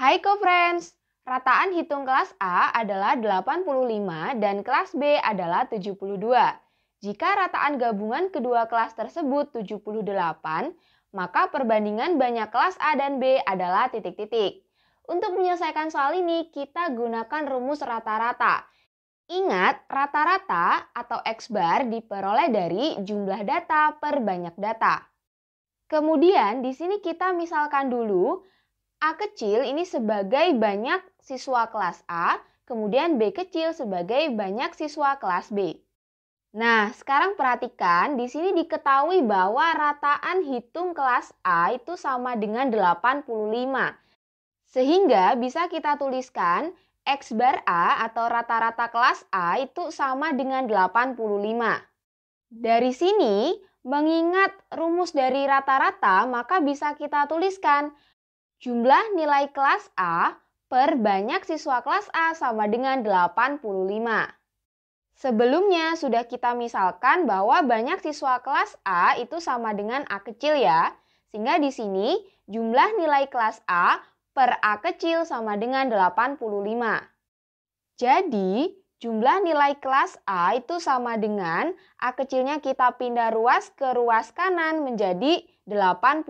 Hai co-friends, rataan hitung kelas A adalah 85 dan kelas B adalah 72. Jika rataan gabungan kedua kelas tersebut 78, maka perbandingan banyak kelas A dan B adalah titik-titik. Untuk menyelesaikan soal ini, kita gunakan rumus rata-rata. Ingat, rata-rata atau X bar diperoleh dari jumlah data per banyak data. Kemudian di sini kita misalkan dulu A kecil ini sebagai banyak siswa kelas A, kemudian B kecil sebagai banyak siswa kelas B. Nah, sekarang perhatikan, di sini diketahui bahwa rataan hitung kelas A itu sama dengan 85. Sehingga bisa kita tuliskan X bar A atau rata-rata kelas A itu sama dengan 85. Dari sini, mengingat rumus dari rata-rata, maka bisa kita tuliskan Jumlah nilai kelas A per banyak siswa kelas A sama dengan 85. Sebelumnya sudah kita misalkan bahwa banyak siswa kelas A itu sama dengan A kecil ya. Sehingga di sini jumlah nilai kelas A per A kecil sama dengan 85. Jadi, Jumlah nilai kelas A itu sama dengan A kecilnya kita pindah ruas ke ruas kanan menjadi 85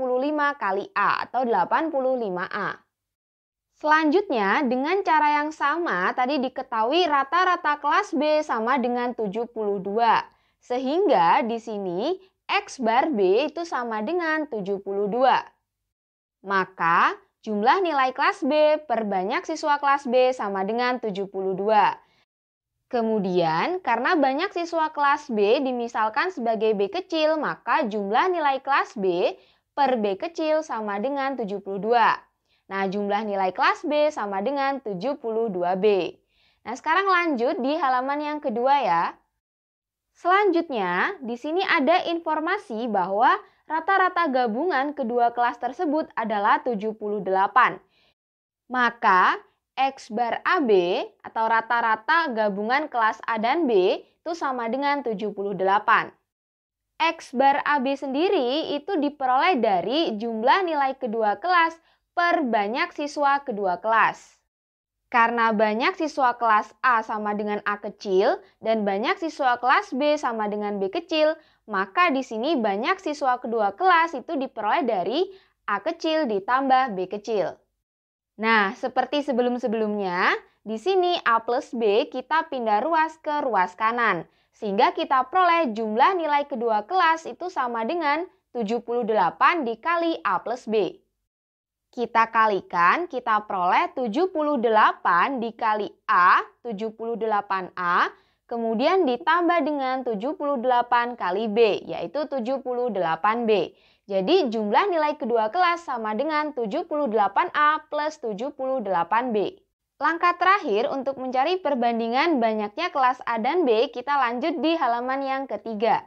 kali A atau 85A. Selanjutnya, dengan cara yang sama, tadi diketahui rata-rata kelas B sama dengan 72. Sehingga di sini X bar B itu sama dengan 72. Maka jumlah nilai kelas B per banyak siswa kelas B sama dengan 72. Kemudian, karena banyak siswa kelas B dimisalkan sebagai B kecil, maka jumlah nilai kelas B per B kecil sama dengan 72. Nah, jumlah nilai kelas B sama dengan 72B. Nah, sekarang lanjut di halaman yang kedua ya. Selanjutnya, di sini ada informasi bahwa rata-rata gabungan kedua kelas tersebut adalah 78. Maka, X bar AB atau rata-rata gabungan kelas A dan B itu sama dengan 78. X bar AB sendiri itu diperoleh dari jumlah nilai kedua kelas per banyak siswa kedua kelas. Karena banyak siswa kelas A sama dengan A kecil dan banyak siswa kelas B sama dengan B kecil, maka di sini banyak siswa kedua kelas itu diperoleh dari A kecil ditambah B kecil. Nah, seperti sebelum-sebelumnya, di sini A plus B kita pindah ruas ke ruas kanan. Sehingga kita peroleh jumlah nilai kedua kelas itu sama dengan 78 dikali A plus B. Kita kalikan, kita peroleh 78 dikali A, 78A, kemudian ditambah dengan 78 kali B, yaitu 78B. Jadi jumlah nilai kedua kelas sama dengan 78A plus 78B. Langkah terakhir untuk mencari perbandingan banyaknya kelas A dan B, kita lanjut di halaman yang ketiga.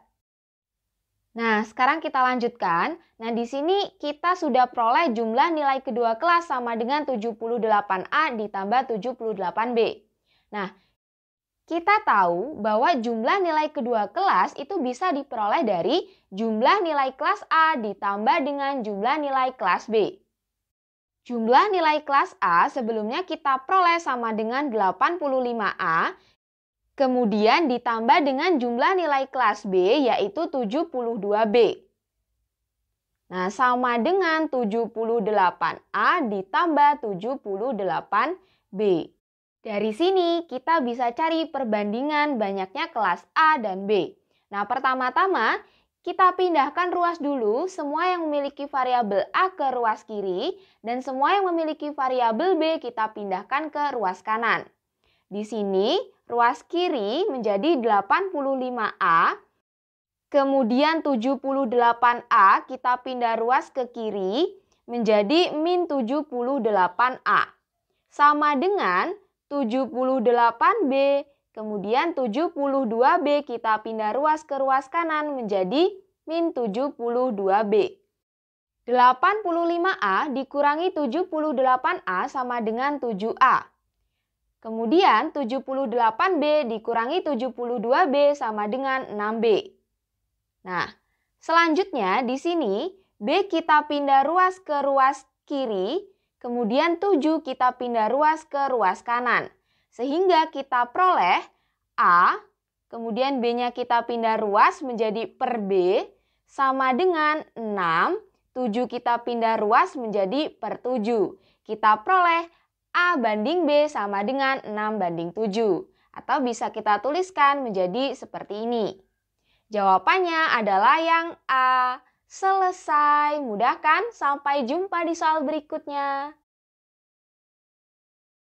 Nah, sekarang kita lanjutkan. Nah, di sini kita sudah peroleh jumlah nilai kedua kelas sama dengan 78A ditambah 78B. Nah, kita tahu bahwa jumlah nilai kedua kelas itu bisa diperoleh dari jumlah nilai kelas A ditambah dengan jumlah nilai kelas B. Jumlah nilai kelas A sebelumnya kita peroleh sama dengan 85A, kemudian ditambah dengan jumlah nilai kelas B yaitu 72B. Nah, sama dengan 78A ditambah 78B. Dari sini kita bisa cari perbandingan banyaknya kelas A dan B. Nah, pertama-tama kita pindahkan ruas dulu semua yang memiliki variabel A ke ruas kiri dan semua yang memiliki variabel B kita pindahkan ke ruas kanan. Di sini ruas kiri menjadi 85A, kemudian 78A kita pindah ruas ke kiri menjadi min 78A. Sama dengan 78B, kemudian 72B kita pindah ruas ke ruas kanan menjadi min 72B. 85A dikurangi 78A sama dengan 7A. Kemudian 78B dikurangi 72B sama dengan 6B. Nah, selanjutnya di sini B kita pindah ruas ke ruas kiri Kemudian 7 kita pindah ruas ke ruas kanan. Sehingga kita peroleh A, kemudian B-nya kita pindah ruas menjadi per B, sama dengan 6, 7 kita pindah ruas menjadi per 7. Kita peroleh A banding B sama dengan 6 banding 7. Atau bisa kita tuliskan menjadi seperti ini. Jawabannya adalah yang A. Selesai, mudah kan? Sampai jumpa di soal berikutnya.